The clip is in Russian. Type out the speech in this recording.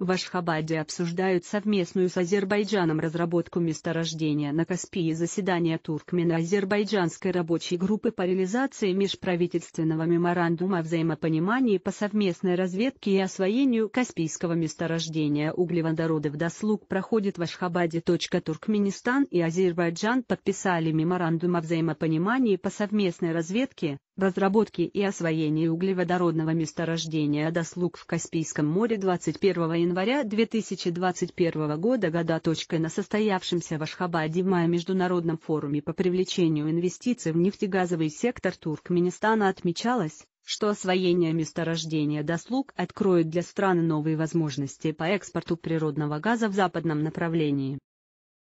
В Ашхабаде обсуждают совместную с Азербайджаном разработку месторождения на Каспии Заседание Туркмено-Азербайджанской рабочей группы по реализации межправительственного меморандума о взаимопонимании по совместной разведке и освоению Каспийского месторождения углеводородов «Дослуг» проходит в Ашхабаде. Туркменистан и Азербайджан подписали меморандум о взаимопонимании по совместной разведке, в разработке и освоении углеводородного месторождения «Дослуг» в Каспийском море 21 января 2021 года года. На состоявшемся в Ашхабаде в мае международном форуме по привлечению инвестиций в нефтегазовый сектор Туркменистана отмечалось, что освоение месторождения «Дослуг» откроет для страны новые возможности по экспорту природного газа в западном направлении.